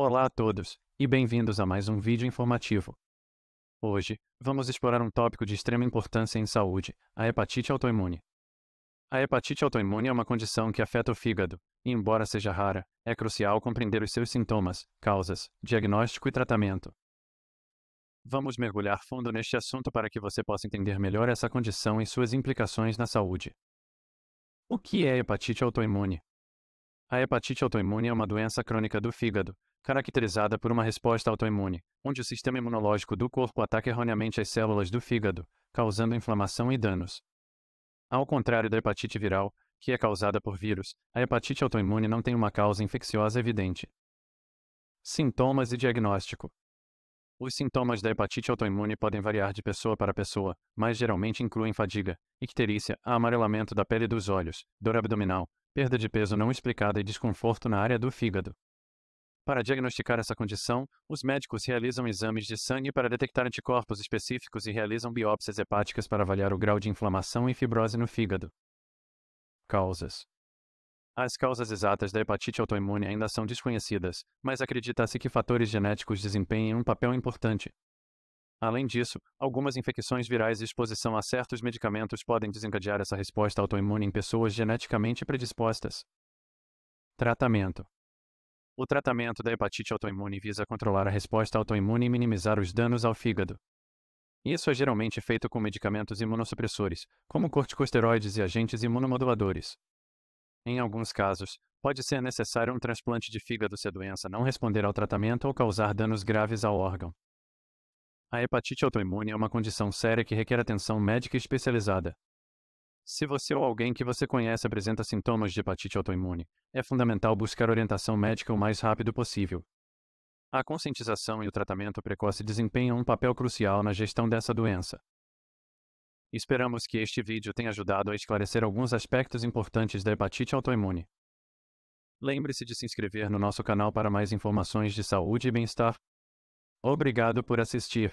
Olá a todos e bem-vindos a mais um vídeo informativo. Hoje, vamos explorar um tópico de extrema importância em saúde, a hepatite autoimune. A hepatite autoimune é uma condição que afeta o fígado, e embora seja rara, é crucial compreender os seus sintomas, causas, diagnóstico e tratamento. Vamos mergulhar fundo neste assunto para que você possa entender melhor essa condição e suas implicações na saúde. O que é hepatite autoimune? A hepatite autoimune é uma doença crônica do fígado, caracterizada por uma resposta autoimune, onde o sistema imunológico do corpo ataca erroneamente as células do fígado, causando inflamação e danos. Ao contrário da hepatite viral, que é causada por vírus, a hepatite autoimune não tem uma causa infecciosa evidente. Sintomas e diagnóstico: Os sintomas da hepatite autoimune podem variar de pessoa para pessoa, mas geralmente incluem fadiga, icterícia, amarelamento da pele e dos olhos, dor abdominal, perda de peso não explicada e desconforto na área do fígado. Para diagnosticar essa condição, os médicos realizam exames de sangue para detectar anticorpos específicos e realizam biópsias hepáticas para avaliar o grau de inflamação e fibrose no fígado. Causas: As causas exatas da hepatite autoimune ainda são desconhecidas, mas acredita-se que fatores genéticos desempenhem um papel importante, Além disso, algumas infecções virais e exposição a certos medicamentos podem desencadear essa resposta autoimune em pessoas geneticamente predispostas. Tratamento: O tratamento da hepatite autoimune visa controlar a resposta autoimune e minimizar os danos ao fígado. Isso é geralmente feito com medicamentos imunossupressores, como corticosteroides e agentes imunomoduladores. Em alguns casos, pode ser necessário um transplante de fígado se a doença não responder ao tratamento ou causar danos graves ao órgão. A hepatite autoimune é uma condição séria que requer atenção médica especializada. Se você ou alguém que você conhece apresenta sintomas de hepatite autoimune, é fundamental buscar orientação médica o mais rápido possível. A conscientização e o tratamento precoce desempenham um papel crucial na gestão dessa doença. Esperamos que este vídeo tenha ajudado a esclarecer alguns aspectos importantes da hepatite autoimune. Lembre-se de se inscrever no nosso canal para mais informações de saúde e bem-estar. Obrigado por assistir.